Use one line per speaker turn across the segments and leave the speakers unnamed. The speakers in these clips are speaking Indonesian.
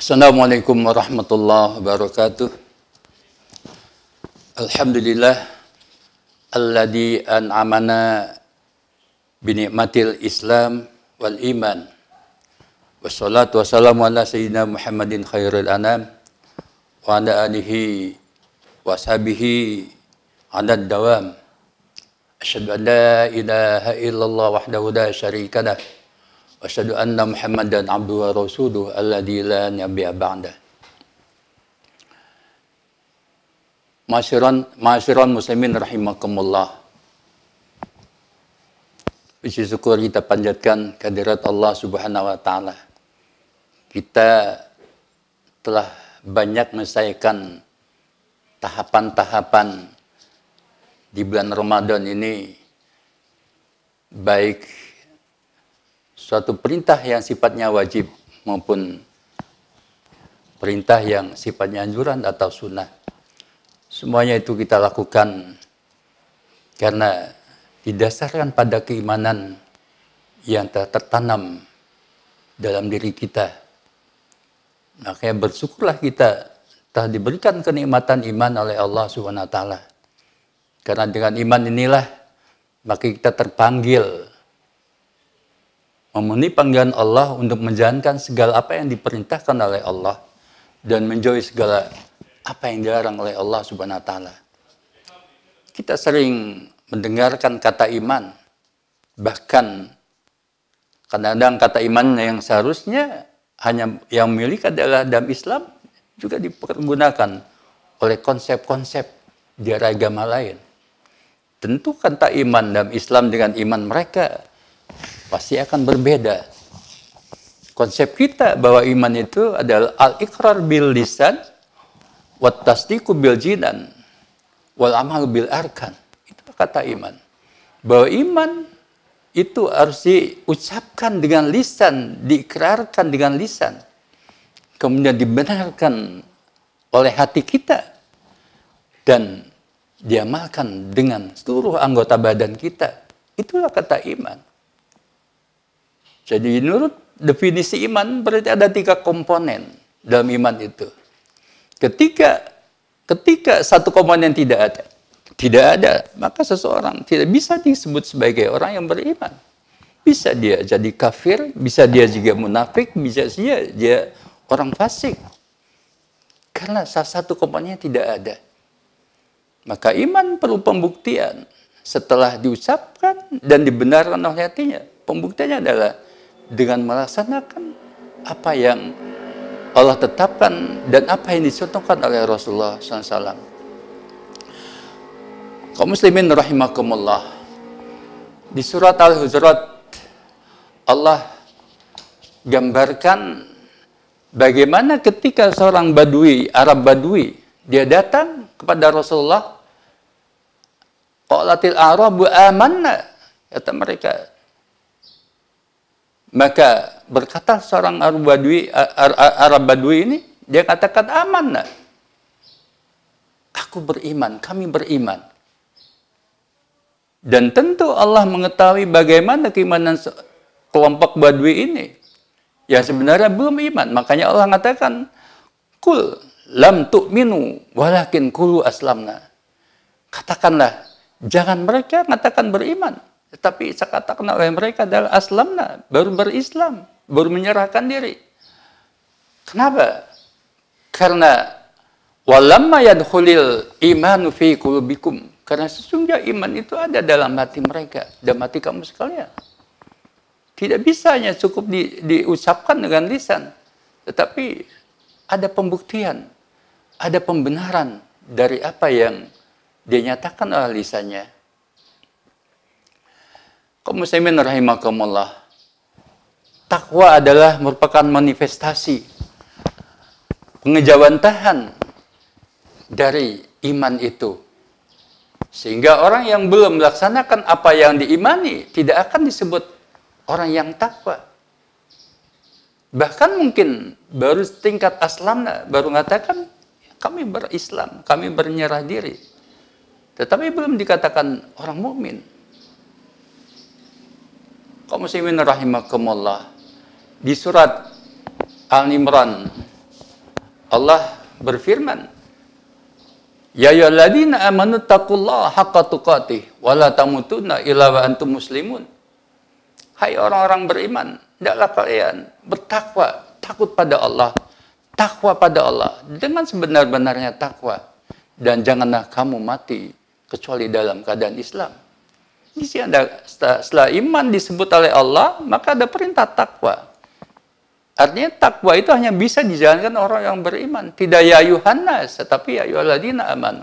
Assalamualaikum warahmatullahi wabarakatuh. Alhamdulillah alladzi an'amana binikmatil Islam wal iman. Wassalatu wassalamu ala sayyidina Muhammadin khairil anam wa ala alihi wa sahbihi ala dawam. Asyhadu an la ilaha illallah wahdahu la syarika واشهد ان محمدا عبده ورسوله الذي لا نبي بعده Masyiran, masyiran muslimin rahimakumullah. Puji syukur kita panjatkan kehadirat Allah subhanahu wa ta'ala. Kita telah banyak menyelesaikan tahapan-tahapan di bulan Ramadan ini baik suatu perintah yang sifatnya wajib maupun perintah yang sifatnya anjuran atau sunnah. Semuanya itu kita lakukan karena didasarkan pada keimanan yang tertanam dalam diri kita. Makanya bersyukurlah kita telah diberikan kenikmatan iman oleh Allah Subhanahu wa taala. Karena dengan iman inilah maka kita terpanggil memenuhi panggilan Allah untuk menjalankan segala apa yang diperintahkan oleh Allah dan menjauhi segala apa yang dilarang oleh Allah Subhanahu wa taala. Kita sering mendengarkan kata iman bahkan kadang-kadang kata iman yang seharusnya hanya yang milik adalah dalam Islam juga dipergunakan oleh konsep-konsep di agama lain. Tentu kata iman dalam Islam dengan iman mereka pasti akan berbeda. Konsep kita bahwa iman itu adalah al ikrar bil lisan wa tasdiqu bil jinan wal amal bil arkan. Itu kata iman. Bahwa iman itu harus diucapkan dengan lisan, diikrarkan dengan lisan. Kemudian dibenarkan oleh hati kita dan diamalkan dengan seluruh anggota badan kita. Itulah kata iman. Jadi menurut definisi iman berarti ada tiga komponen dalam iman itu. Ketika ketika satu komponen tidak ada, tidak ada, maka seseorang tidak bisa disebut sebagai orang yang beriman. Bisa dia jadi kafir, bisa dia juga munafik, bisa dia dia orang fasik. Karena salah satu komponennya tidak ada. Maka iman perlu pembuktian setelah diucapkan dan dibenarkan oleh hatinya. Pembuktiannya adalah dengan melaksanakan apa yang Allah tetapkan dan apa yang dicontohkan oleh Rasulullah SAW. Kau muslimin rahimakumullah. Di surat Al-Hujurat Allah gambarkan bagaimana ketika seorang badui, Arab badui, dia datang kepada Rasulullah Qalatil Arabu amanna kata mereka maka berkata seorang Arab Badui, Arab Badui ini, dia katakan aman nak. Aku beriman, kami beriman. Dan tentu Allah mengetahui bagaimana keimanan kelompok Badui ini. Ya sebenarnya belum iman. Makanya Allah mengatakan, Kul lam tu'minu walakin kulu aslamna. Katakanlah, jangan mereka mengatakan beriman tetapi katakan oleh mereka adalah aslamna, baru berislam, baru menyerahkan diri. Kenapa? Karena walamma yadkhulil imanu fi qulubikum. Karena sesungguhnya iman itu ada dalam hati mereka, dalam hati kamu sekalian. Tidak bisa hanya cukup di, diucapkan dengan lisan. Tetapi ada pembuktian, ada pembenaran dari apa yang dinyatakan oleh lisannya Kau muslimin rahimakumullah. Takwa adalah merupakan manifestasi pengejawantahan dari iman itu. Sehingga orang yang belum melaksanakan apa yang diimani tidak akan disebut orang yang takwa. Bahkan mungkin baru tingkat aslam, baru mengatakan kami berislam, kami bernyerah diri. Tetapi belum dikatakan orang mukmin. Kaum muslimin rahimakumullah. Di surat Al-Imran Allah berfirman, Ya ayyuhalladzina amanu taqullaha haqqa tuqatih wa la tamutunna illa wa antum muslimun. Hai orang-orang beriman, hendaklah kalian bertakwa, takut pada Allah, takwa pada Allah dengan sebenar-benarnya takwa dan janganlah kamu mati kecuali dalam keadaan Islam sini Anda setelah iman disebut oleh Allah, maka ada perintah takwa. Artinya takwa itu hanya bisa dijalankan orang yang beriman. Tidak ya Yohanes, tetapi ya Yuhaladina aman.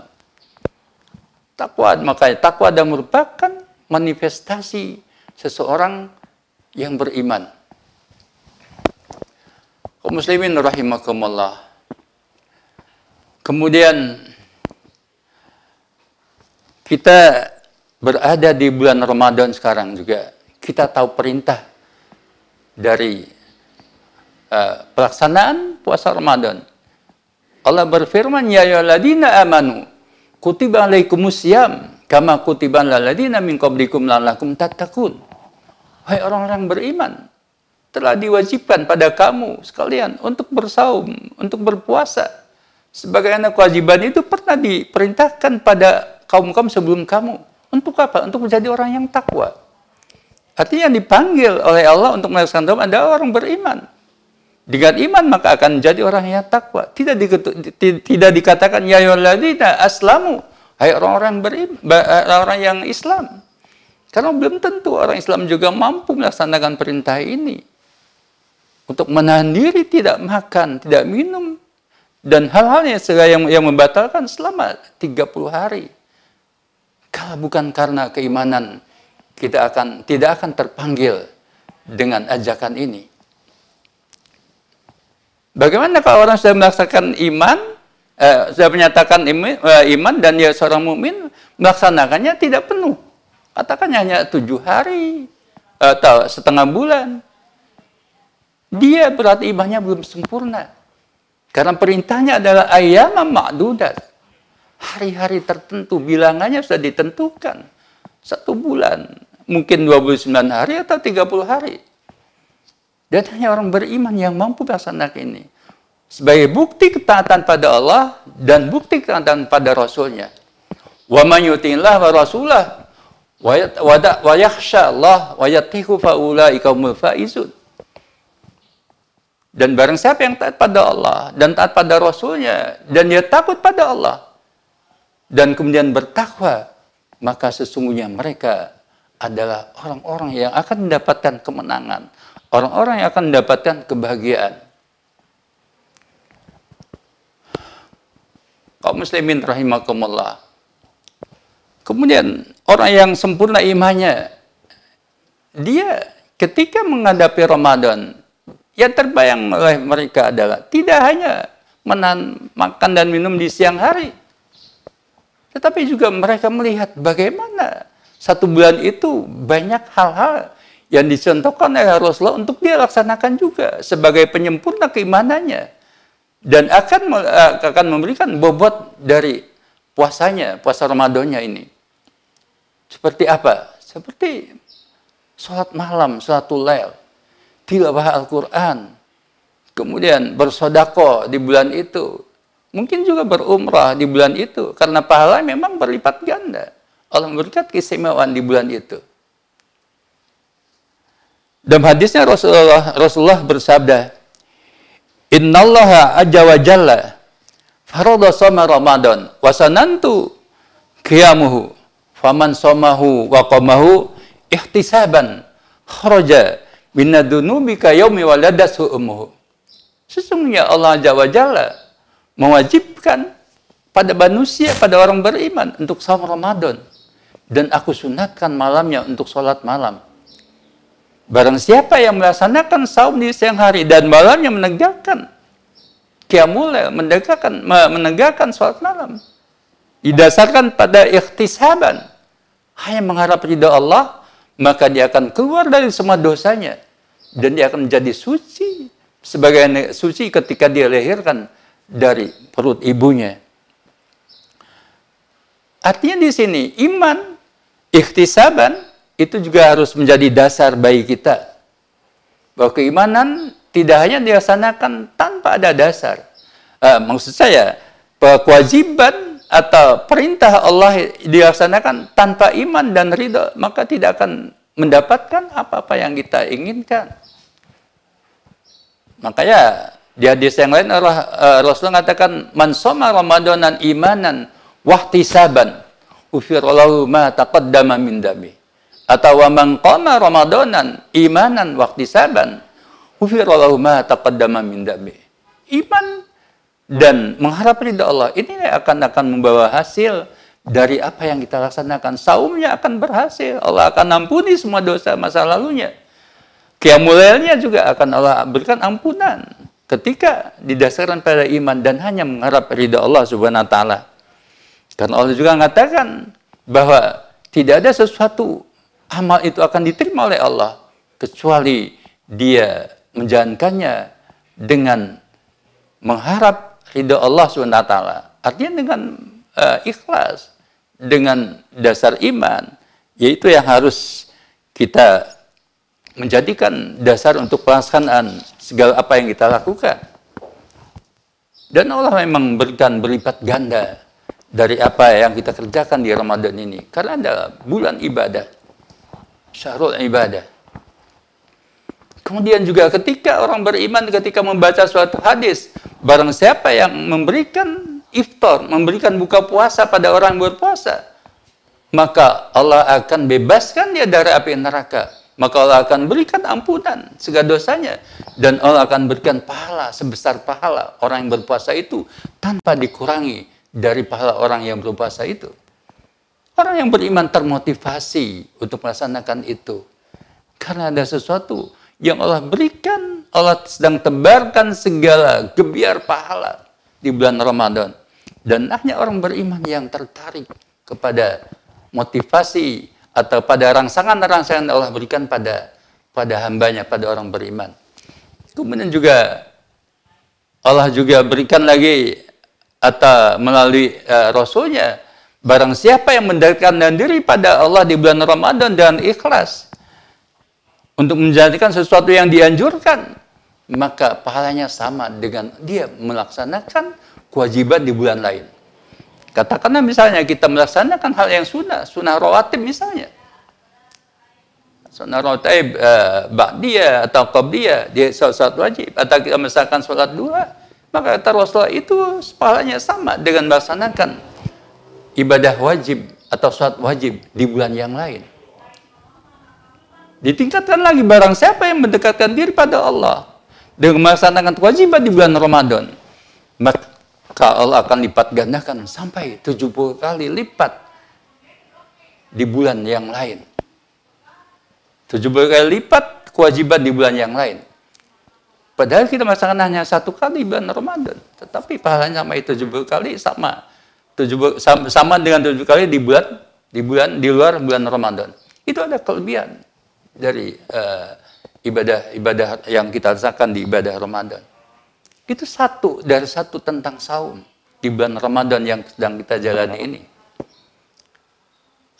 Takwa, makanya takwa dan merupakan manifestasi seseorang yang beriman. Kau muslimin rahimakumullah. Kemudian kita berada di bulan Ramadan sekarang juga kita tahu perintah dari uh, pelaksanaan puasa Ramadan. Allah berfirman, "Ya ayyuhalladzina amanu, kutiba alaikumusiyam kama kutiba alladziina min qablikum la'allakum tattaqun." Hai orang-orang beriman, telah diwajibkan pada kamu sekalian untuk bersaum, untuk berpuasa. Sebagai anak kewajiban itu pernah diperintahkan pada kaum-kaum sebelum kamu. Untuk apa? Untuk menjadi orang yang takwa. Artinya yang dipanggil oleh Allah untuk melaksanakan taubat adalah orang beriman. Dengan iman maka akan menjadi orang yang takwa. Tidak, di, tidak dikatakan ya yuladina aslamu. Hai orang-orang beriman, eh, orang yang Islam. Karena belum tentu orang Islam juga mampu melaksanakan perintah ini. Untuk menahan diri tidak makan, tidak minum, dan hal-hal yang, yang, yang membatalkan selama 30 hari. Kalau bukan karena keimanan, kita akan tidak akan terpanggil dengan ajakan ini. Bagaimana kalau orang sudah melaksanakan iman, eh, sudah menyatakan eh, iman, dan dia seorang mukmin melaksanakannya tidak penuh? Katakan hanya tujuh hari atau setengah bulan. Dia berarti imannya belum sempurna. Karena perintahnya adalah ayam ma'dudat hari-hari tertentu, bilangannya sudah ditentukan. Satu bulan, mungkin 29 hari atau 30 hari. Dan hanya orang beriman yang mampu melaksanakan ini. Sebagai bukti ketaatan pada Allah dan bukti ketaatan pada Rasulnya. Wa man yutinlah wa rasulah wa yakhsha Allah wa yatihu faulaika kaumul faizun. Dan barang siapa yang taat pada Allah dan taat pada Rasulnya dan dia takut pada Allah, dan kemudian bertakwa, maka sesungguhnya mereka adalah orang-orang yang akan mendapatkan kemenangan, orang-orang yang akan mendapatkan kebahagiaan. Kau muslimin rahimakumullah. Kemudian orang yang sempurna imannya, dia ketika menghadapi Ramadan, yang terbayang oleh mereka adalah tidak hanya menahan makan dan minum di siang hari, tetapi juga mereka melihat bagaimana satu bulan itu banyak hal-hal yang dicontohkan oleh Rasulullah untuk dia laksanakan juga sebagai penyempurna keimanannya dan akan eh, akan memberikan bobot dari puasanya, puasa Ramadannya ini. Seperti apa? Seperti sholat malam, sholatul lail, tilawah Al-Quran, kemudian bersodako di bulan itu, Mungkin juga berumrah di bulan itu karena pahala memang berlipat ganda. Allah memberikan keistimewaan di bulan itu. Dalam hadisnya Rasulullah Rasulullah bersabda, "Innallaha azza wa jalla farada sama Ramadan wa sanantu qiyamuhu faman somahu wa qamahu ihtisaban kharaja minad dunubi yaumi waladashu ummuhu." Sesungguhnya Allah Jawa jalla mewajibkan pada manusia, pada orang beriman untuk sahur Ramadan. Dan aku sunatkan malamnya untuk sholat malam. Barang siapa yang melaksanakan saum di siang hari dan malamnya menegakkan kiamulail, menegakkan menegakkan sholat malam didasarkan pada ikhtisaban hanya mengharap ridha Allah maka dia akan keluar dari semua dosanya dan dia akan menjadi suci sebagai suci ketika dia lahirkan dari perut ibunya. Artinya di sini iman, ikhtisaban itu juga harus menjadi dasar bayi kita. Bahwa keimanan tidak hanya dilaksanakan tanpa ada dasar. Eh, maksud saya, bahwa kewajiban atau perintah Allah dilaksanakan tanpa iman dan ridho, maka tidak akan mendapatkan apa-apa yang kita inginkan. Makanya di hadis yang lain Allah uh, Rasulullah mengatakan man soma ramadanan imanan wahtisaban ufirallahu ma taqaddama min dami atau wa man qama ramadanan imanan wahtisaban ufirallahu ma taqaddama min dami iman dan mengharap ridha Allah ini akan akan membawa hasil dari apa yang kita laksanakan saumnya akan berhasil Allah akan ampuni semua dosa masa lalunya kiamulailnya juga akan Allah berikan ampunan ketika didasarkan pada iman dan hanya mengharap ridha Allah Subhanahu wa taala. Karena Allah juga mengatakan bahwa tidak ada sesuatu amal itu akan diterima oleh Allah kecuali dia menjalankannya dengan mengharap ridha Allah Subhanahu wa taala. Artinya dengan uh, ikhlas, dengan dasar iman, yaitu yang harus kita menjadikan dasar untuk pelaksanaan segala apa yang kita lakukan. Dan Allah memang berikan berlipat ganda dari apa yang kita kerjakan di Ramadan ini. Karena ada bulan ibadah. Syahrul ibadah. Kemudian juga ketika orang beriman ketika membaca suatu hadis, barang siapa yang memberikan iftar, memberikan buka puasa pada orang yang berpuasa, maka Allah akan bebaskan dia dari api neraka maka Allah akan berikan ampunan segala dosanya dan Allah akan berikan pahala sebesar pahala orang yang berpuasa itu tanpa dikurangi dari pahala orang yang berpuasa itu. Orang yang beriman termotivasi untuk melaksanakan itu karena ada sesuatu yang Allah berikan, Allah sedang tebarkan segala gebiar pahala di bulan Ramadan. Dan hanya orang beriman yang tertarik kepada motivasi atau pada rangsangan-rangsangan Allah berikan pada pada hambanya, pada orang beriman. Kemudian juga Allah juga berikan lagi atau melalui uh, Rasulnya barang siapa yang mendekatkan diri pada Allah di bulan Ramadan dan ikhlas untuk menjadikan sesuatu yang dianjurkan maka pahalanya sama dengan dia melaksanakan kewajiban di bulan lain. Katakanlah misalnya kita melaksanakan hal yang sunnah, sunnah rawatib misalnya. Sunnah rawatib uh, eh, dia atau qabliyah, dia salat wajib. Atau kita melaksanakan salat dua, maka kata Rasulullah itu pahalanya sama dengan melaksanakan ibadah wajib atau salat wajib di bulan yang lain. Ditingkatkan lagi barang siapa yang mendekatkan diri pada Allah dengan melaksanakan kewajiban di bulan Ramadan, maka maka Allah akan lipat gandakan sampai 70 kali lipat di bulan yang lain. 70 kali lipat kewajiban di bulan yang lain. Padahal kita merasakan hanya satu kali bulan Ramadan, tetapi pahalanya sama itu 70 kali sama 70 sama, sama dengan 70 kali di bulan di bulan di luar bulan Ramadan. Itu ada kelebihan dari uh, ibadah ibadah yang kita rasakan di ibadah Ramadan. Itu satu dari satu tentang saum di bulan Ramadan yang sedang kita jalani ini.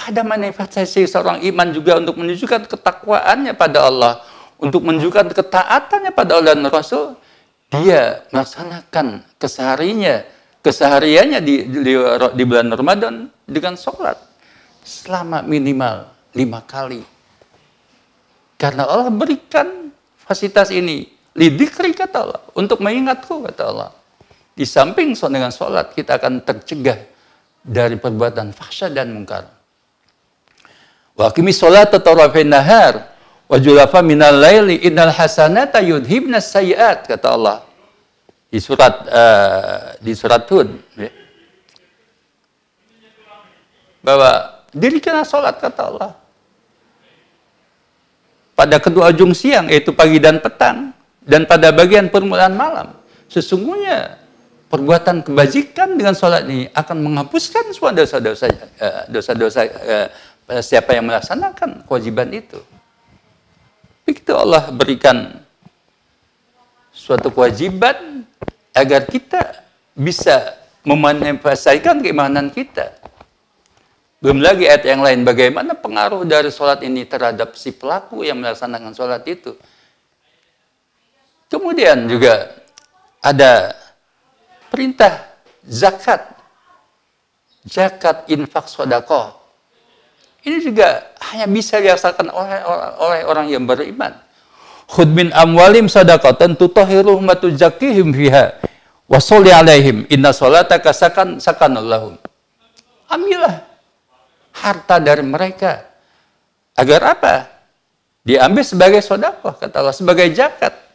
Ada manifestasi seorang iman juga untuk menunjukkan ketakwaannya pada Allah, untuk hmm. menunjukkan ketaatannya pada Allah dan Rasul. Dia melaksanakan kesehariannya, kesehariannya di, di, di bulan Ramadan dengan sholat selama minimal lima kali. Karena Allah berikan fasilitas ini Lidikri kata Allah, untuk mengingatku kata Allah. Di samping dengan sholat kita akan tercegah dari perbuatan fahsyat dan mungkar. Wa aqimi sholata tarafin nahar wa julafa minal laili innal hasanata yudhibna sayiat kata Allah. Di surat uh, di surat Hud ya. Bahwa dirikanlah sholat kata Allah. Pada kedua ujung siang yaitu pagi dan petang dan pada bagian permulaan malam, sesungguhnya perbuatan kebajikan dengan sholat ini akan menghapuskan semua dosa-dosa eh, dosa-dosa eh, siapa yang melaksanakan kewajiban itu. Begitu Allah berikan suatu kewajiban agar kita bisa memanifestasikan keimanan kita. Belum lagi ayat yang lain, bagaimana pengaruh dari sholat ini terhadap si pelaku yang melaksanakan sholat itu. Kemudian juga ada perintah zakat. Zakat, infak, sodako. Ini juga hanya bisa dilaksanakan oleh, oleh orang yang beriman. Khud min amwalim sadaqatan tutahhiruhum wa tuzakkihim fiha wa alaihim inna sholataka sakan allahum. Ambillah harta dari mereka. Agar apa? Diambil sebagai kata Allah sebagai zakat.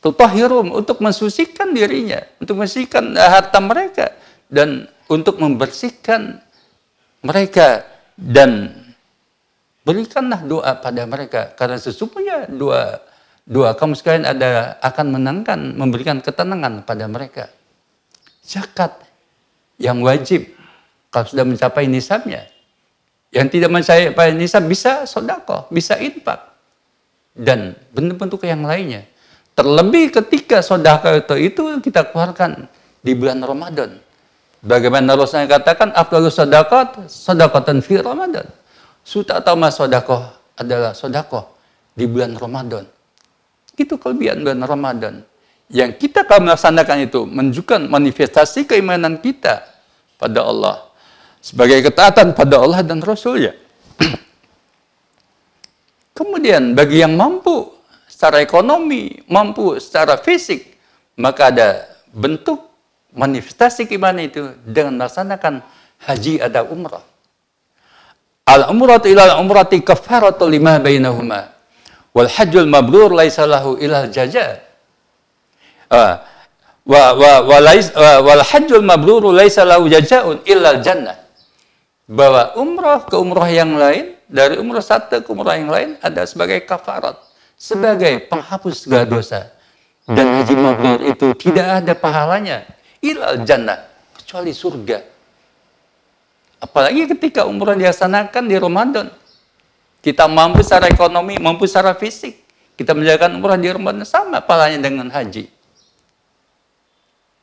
Tutahirum untuk mensucikan dirinya, untuk mensucikan eh, harta mereka dan untuk membersihkan mereka dan berikanlah doa pada mereka karena sesungguhnya doa doa kamu sekalian ada akan menangkan memberikan ketenangan pada mereka. Zakat yang wajib kalau sudah mencapai nisabnya. Yang tidak mencapai nisab bisa sodako, bisa infak dan bentuk-bentuk yang lainnya. Terlebih ketika sodakah itu, kita keluarkan di bulan Ramadan. Bagaimana Rasulullah katakan, Abdul sodakat, sodakatan fi Ramadan. Suta mas sodakoh adalah sodakoh di bulan Ramadan. Itu kelebihan bulan Ramadan. Yang kita kalau melaksanakan itu menunjukkan manifestasi keimanan kita pada Allah. Sebagai ketaatan pada Allah dan Rasul Rasulnya. Kemudian bagi yang mampu secara ekonomi, mampu secara fisik, maka ada bentuk manifestasi keimanan itu dengan melaksanakan haji atau umrah. Al umratu ila al umrati kafaratu lima bainahuma. Wal hajjul mabrur laisa lahu ila jaza. Uh, wa wa wa lais, uh, wal hajjul mabrur laisa lahu jazaun illa jannah. Bahwa umrah ke umrah yang lain dari umrah satu ke umrah yang lain ada sebagai kafarat sebagai hmm, penghapus segala dosa. Dan hmm, haji hmm, mabrur itu tidak ada pahalanya. Ilal jannah, kecuali surga. Apalagi ketika umrah dilaksanakan di Ramadan. Kita mampu secara ekonomi, mampu secara fisik. Kita menjalankan umrah di Ramadan sama pahalanya dengan haji.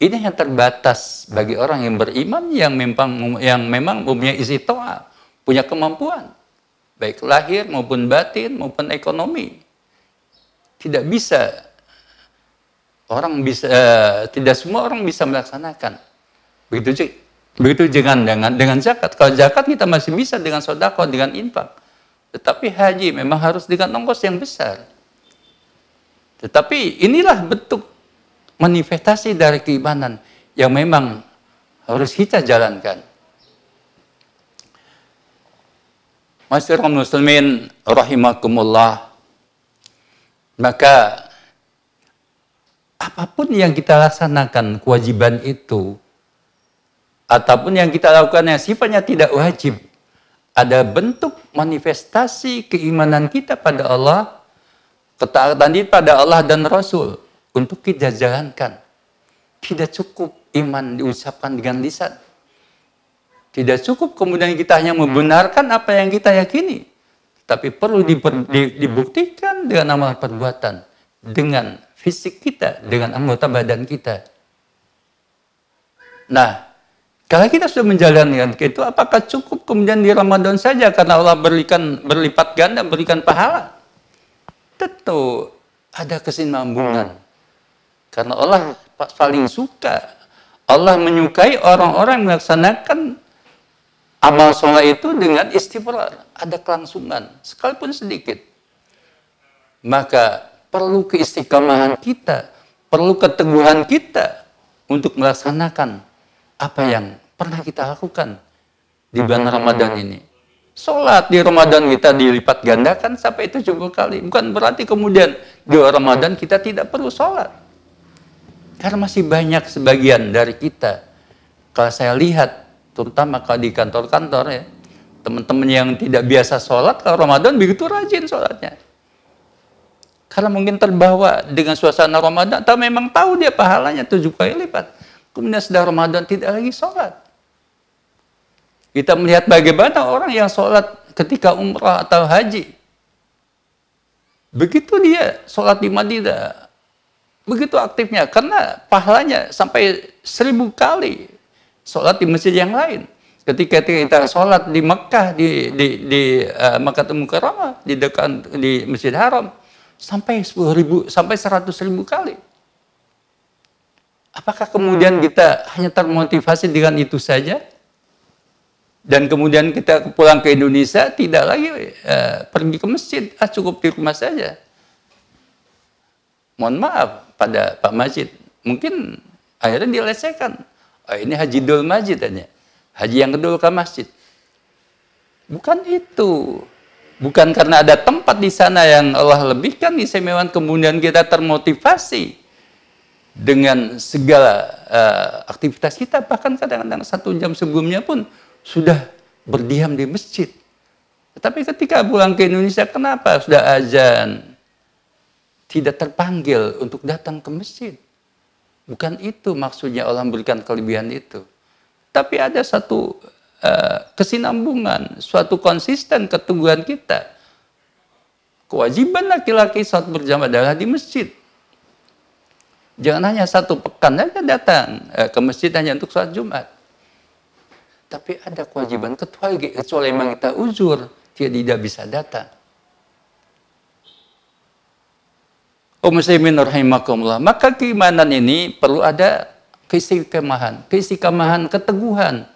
Ini yang terbatas bagi orang yang beriman yang memang yang memang punya isi toa, punya kemampuan baik lahir maupun batin maupun ekonomi tidak bisa orang bisa eh, tidak semua orang bisa melaksanakan. Begitu begitu dengan dengan dengan zakat. Kalau zakat kita masih bisa dengan sodako, dengan infak. Tetapi haji memang harus dengan ongkos yang besar. Tetapi inilah bentuk manifestasi dari keimanan yang memang harus kita jalankan. Masyarakat muslimin rahimakumullah maka apapun yang kita laksanakan kewajiban itu ataupun yang kita lakukan yang sifatnya tidak wajib ada bentuk manifestasi keimanan kita pada Allah ketaatan kita pada Allah dan Rasul untuk kita jalankan tidak cukup iman diucapkan dengan lisan tidak cukup kemudian kita hanya membenarkan apa yang kita yakini tapi perlu diper, hmm, hmm, di, hmm. dibuktikan dengan amal perbuatan, dengan fisik kita, dengan anggota badan kita. Nah, kalau kita sudah menjalankan itu, apakah cukup kemudian di Ramadan saja karena Allah berikan berlipat ganda, berikan pahala? Tentu ada kesinambungan. Karena Allah paling suka, Allah menyukai orang-orang yang melaksanakan amal soleh itu dengan istighfar ada kelangsungan sekalipun sedikit maka perlu keistiqamahan kita perlu keteguhan kita untuk melaksanakan apa yang pernah kita lakukan di bulan hmm. Ramadan ini Sholat di Ramadan kita dilipat gandakan sampai itu juga kali. Bukan berarti kemudian di Ramadan kita tidak perlu sholat. Karena masih banyak sebagian dari kita. Kalau saya lihat terutama kalau di kantor-kantor ya teman-teman yang tidak biasa sholat kalau Ramadan begitu rajin sholatnya karena mungkin terbawa dengan suasana Ramadan atau memang tahu dia pahalanya tujuh kali lipat kemudian sudah Ramadan tidak lagi sholat kita melihat bagaimana orang yang sholat ketika umrah atau haji begitu dia sholat di Madinah begitu aktifnya karena pahalanya sampai seribu kali sholat di masjid yang lain. Ketika kita sholat di Mekah, di, di, di uh, Mekah Mukarramah, di dekat di Masjid Haram, sampai 10 ribu, sampai 100 ribu kali. Apakah kemudian hmm. kita hanya termotivasi dengan itu saja? Dan kemudian kita pulang ke Indonesia, tidak lagi uh, pergi ke masjid, ah, cukup di rumah saja. Mohon maaf pada Pak Masjid, mungkin akhirnya dilecehkan Ah, ini haji dul masjid tanya. Haji yang kedua ke masjid. Bukan itu. Bukan karena ada tempat di sana yang Allah lebihkan keistimewaan kemudian kita termotivasi dengan segala uh, aktivitas kita bahkan kadang-kadang satu jam sebelumnya pun sudah berdiam di masjid. Tapi ketika pulang ke Indonesia kenapa sudah azan tidak terpanggil untuk datang ke masjid? Bukan itu maksudnya Allah memberikan kelebihan itu. Tapi ada satu uh, kesinambungan, suatu konsisten keteguhan kita. Kewajiban laki-laki saat berjamaah adalah di masjid. Jangan hanya satu pekan saja datang uh, ke masjid hanya untuk saat Jumat. Tapi ada kewajiban ketua, kecuali memang kita uzur, dia tidak bisa datang. Umuslimin rahimakumullah. Maka keimanan ini perlu ada kesikamahan, kesikamahan, keteguhan,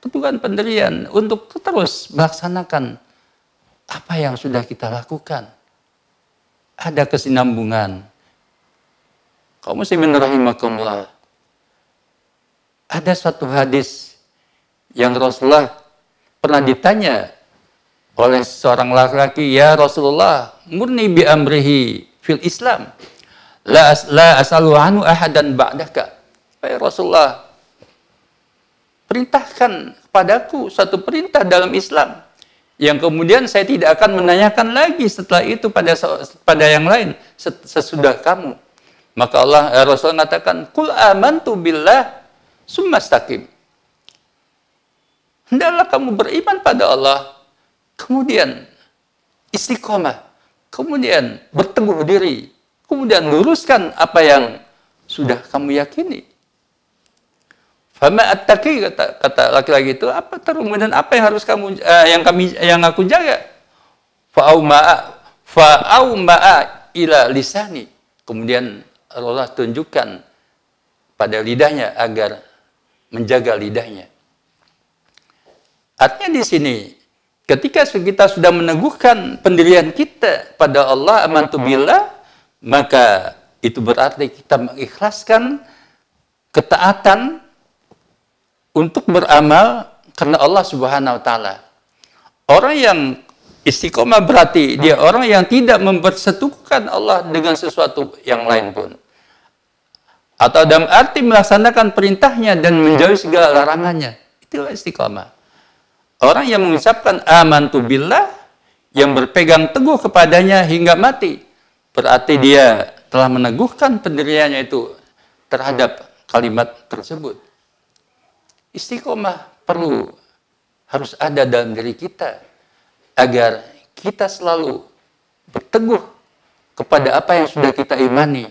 keteguhan pendirian untuk terus melaksanakan apa yang sudah kita lakukan. Ada kesinambungan. Kaum muslimin rahimakumullah. Ada suatu hadis yang Rasulullah pernah hmm. ditanya oleh seorang laki-laki, "Ya Rasulullah, murni bi amrihi fil Islam. La, as, la asalu anu ahadan ba'daka. Hey Rasulullah, perintahkan padaku satu perintah dalam Islam yang kemudian saya tidak akan menanyakan lagi setelah itu pada pada yang lain sesudah kamu. Maka Allah eh, Rasul mengatakan, "Qul amantu billah sumastaqim." Hendaklah kamu beriman pada Allah, kemudian istiqomah kemudian berteguh diri, kemudian luruskan apa yang sudah kamu yakini. Fama attaqi kata kata laki-laki itu apa kemudian apa yang harus kamu uh, yang kami yang aku jaga? Fa'auma'a fa'auma'a ila lisani. Kemudian Allah tunjukkan pada lidahnya agar menjaga lidahnya. Artinya di sini Ketika kita sudah meneguhkan pendirian kita pada Allah amantu mhm. billah, maka itu berarti kita mengikhlaskan ketaatan untuk beramal karena Allah Subhanahu wa taala. Orang yang istiqomah berarti dia mhm. orang yang tidak mempersetukan Allah dengan sesuatu yang lain pun. Atau dalam arti melaksanakan perintahnya dan menjauhi mhm. segala larangannya. Itulah istiqomah. Orang yang mengucapkan aman tu billah yang berpegang teguh kepadanya hingga mati berarti hmm. dia telah meneguhkan pendiriannya itu terhadap hmm. kalimat tersebut. Istiqomah perlu hmm. harus ada dalam diri kita agar kita selalu berteguh kepada apa yang sudah kita imani.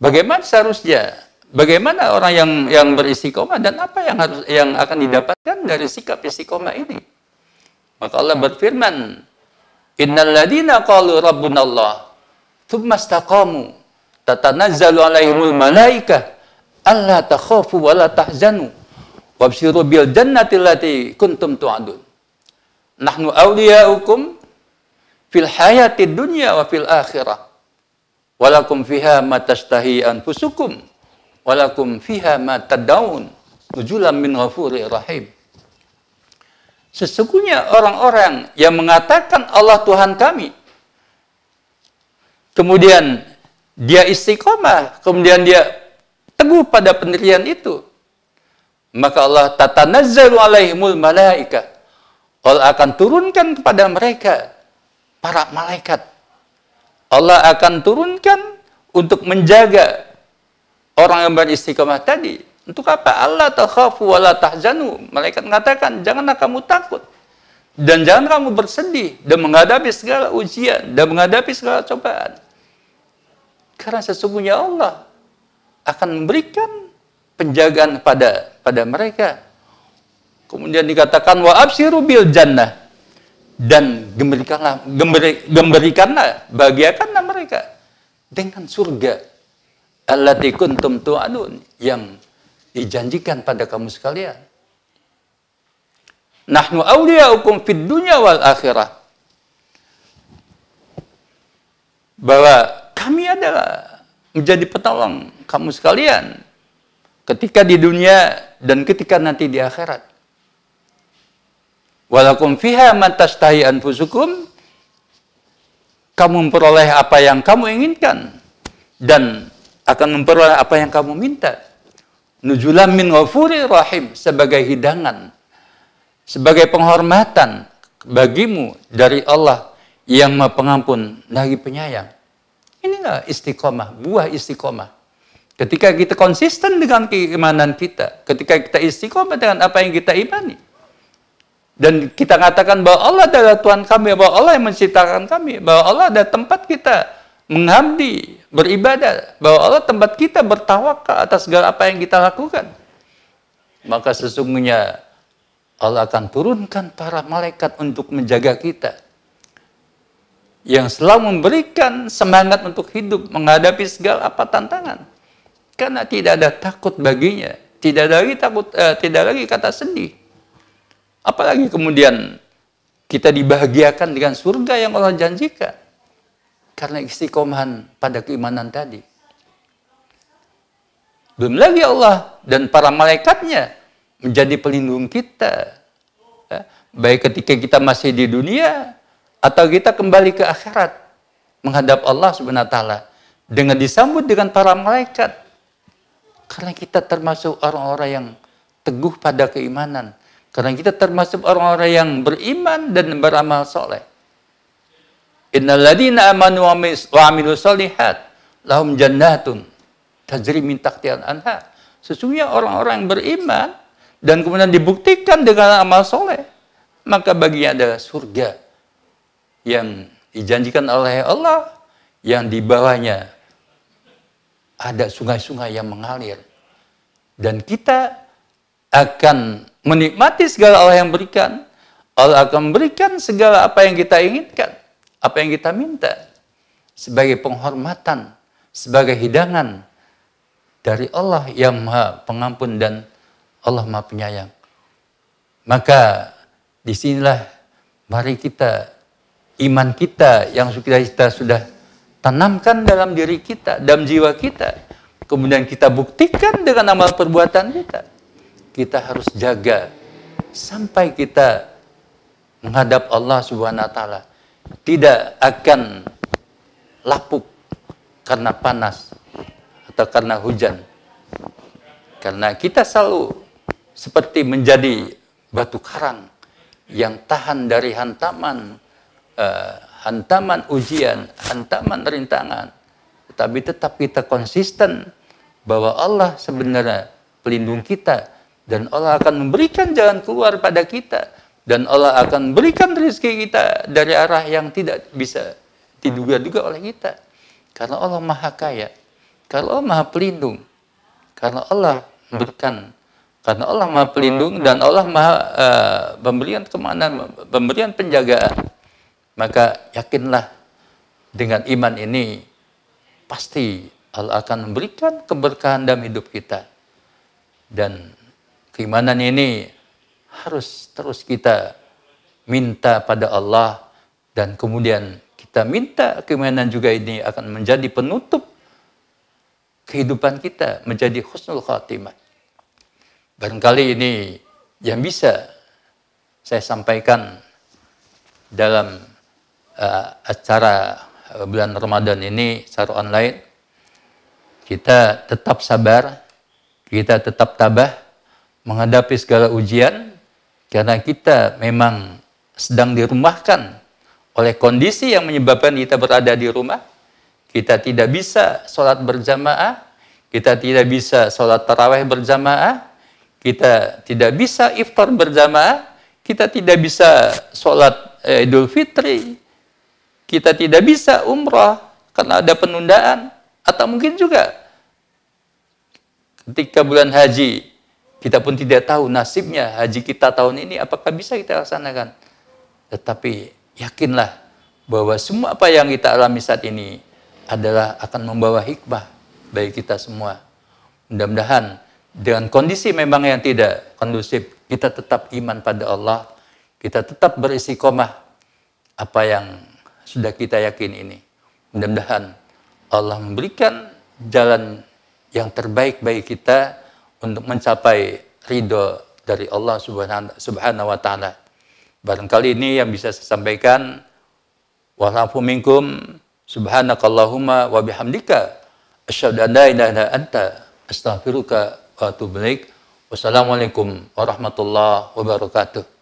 Bagaimana seharusnya Bagaimana orang yang yang beristiqomah dan apa yang harus yang akan didapatkan dari sikap istiqomah ini? Maka Allah berfirman, "Innal ladina qalu rabbunallah, tsumma istaqamu, tatanazzalu alaihimul malaikah alla takhafu wa la tahzanu, wabshiru bil jannati allati kuntum tu'adun." Nahnu awliya'ukum fil hayati dunya wa fil akhirah. Walakum fiha ma tashtahi anfusukum walakum fiha ma tadaun nujulam min ghafuri rahim. Sesungguhnya orang-orang yang mengatakan Allah Tuhan kami, kemudian dia istiqomah, kemudian dia teguh pada pendirian itu, maka Allah tatanazzalu alaihimul malaika. Allah akan turunkan kepada mereka para malaikat. Allah akan turunkan untuk menjaga orang yang beristiqomah tadi. Untuk apa? Allah takhafu wa la tahzanu. Malaikat mengatakan, janganlah kamu takut. Dan jangan kamu bersedih dan menghadapi segala ujian dan menghadapi segala cobaan. Karena sesungguhnya Allah akan memberikan penjagaan pada pada mereka. Kemudian dikatakan wa absiru bil jannah dan gemberikanlah gembir, bahagiakanlah mereka dengan surga allati kuntum tu'adun yang dijanjikan pada kamu sekalian. Nahnu awliyaukum fid dunya wal akhirah. Bahwa kami adalah menjadi petolong kamu sekalian ketika di dunia dan ketika nanti di akhirat. Walakum fiha matastahi anfusukum kamu memperoleh apa yang kamu inginkan dan akan memperoleh apa yang kamu minta. Nujulam min ghafuri rahim sebagai hidangan, sebagai penghormatan bagimu dari Allah yang Maha Pengampun lagi penyayang. Inilah istiqomah, buah istiqomah. Ketika kita konsisten dengan keimanan kita, ketika kita istiqomah dengan apa yang kita imani, dan kita katakan bahwa Allah adalah Tuhan kami, bahwa Allah yang menciptakan kami, bahwa Allah ada tempat kita mengabdi, beribadah, bahwa Allah tempat kita bertawakal atas segala apa yang kita lakukan. Maka sesungguhnya Allah akan turunkan para malaikat untuk menjaga kita. Yang selalu memberikan semangat untuk hidup, menghadapi segala apa tantangan. Karena tidak ada takut baginya, tidak lagi takut, eh, tidak lagi kata sedih. Apalagi kemudian kita dibahagiakan dengan surga yang Allah janjikan karena istiqomahan pada keimanan tadi. Belum lagi Allah dan para malaikatnya menjadi pelindung kita. Ya, baik ketika kita masih di dunia atau kita kembali ke akhirat menghadap Allah Subhanahu wa taala dengan disambut dengan para malaikat. Karena kita termasuk orang-orang yang teguh pada keimanan. Karena kita termasuk orang-orang yang beriman dan beramal soleh. Innaladina amanu wa amilu salihat lahum jannatun tajri min anha. Sesungguhnya orang-orang yang beriman dan kemudian dibuktikan dengan amal soleh, maka baginya ada surga yang dijanjikan oleh Allah yang di bawahnya ada sungai-sungai yang mengalir dan kita akan menikmati segala Allah yang berikan Allah akan memberikan segala apa yang kita inginkan apa yang kita minta sebagai penghormatan, sebagai hidangan dari Allah yang Maha Pengampun dan Allah Maha Penyayang. Maka disinilah mari kita iman kita yang sudah kita sudah tanamkan dalam diri kita, dalam jiwa kita, kemudian kita buktikan dengan amal perbuatan kita. Kita harus jaga sampai kita menghadap Allah Subhanahu wa taala tidak akan lapuk karena panas atau karena hujan. Karena kita selalu seperti menjadi batu karang yang tahan dari hantaman uh, hantaman ujian, hantaman rintangan. Tapi tetap kita konsisten bahwa Allah sebenarnya pelindung kita dan Allah akan memberikan jalan keluar pada kita dan Allah akan berikan rezeki kita dari arah yang tidak bisa diduga-duga oleh kita karena Allah maha kaya karena Allah maha pelindung karena Allah berikan karena Allah maha pelindung dan Allah maha uh, pemberian kemanan pemberian penjagaan maka yakinlah dengan iman ini pasti Allah akan memberikan keberkahan dalam hidup kita dan keimanan ini harus terus kita minta pada Allah dan kemudian kita minta keimanan juga ini akan menjadi penutup kehidupan kita menjadi khusnul khatimah. Barangkali ini yang bisa saya sampaikan dalam uh, acara uh, bulan Ramadan ini secara online. Kita tetap sabar, kita tetap tabah menghadapi segala ujian karena kita memang sedang dirumahkan oleh kondisi yang menyebabkan kita berada di rumah, kita tidak bisa sholat berjamaah, kita tidak bisa sholat taraweh berjamaah, kita tidak bisa iftar berjamaah, kita tidak bisa sholat eh, idul fitri, kita tidak bisa umrah karena ada penundaan, atau mungkin juga ketika bulan haji kita pun tidak tahu nasibnya haji kita tahun ini apakah bisa kita laksanakan. Tetapi yakinlah bahwa semua apa yang kita alami saat ini adalah akan membawa hikmah bagi kita semua. Mudah-mudahan dengan kondisi memang yang tidak kondusif, kita tetap iman pada Allah, kita tetap beristiqomah apa yang sudah kita yakin ini. Mudah-mudahan Allah memberikan jalan yang terbaik bagi kita untuk mencapai ridho dari Allah Subhanahu wa taala. Barangkali ini yang bisa saya sampaikan. Walafu minkum subhanakallahumma wa bihamdika asyhadu an la ilaha illa anta astaghfiruka wa atubu ilaik. Wassalamualaikum warahmatullahi wabarakatuh.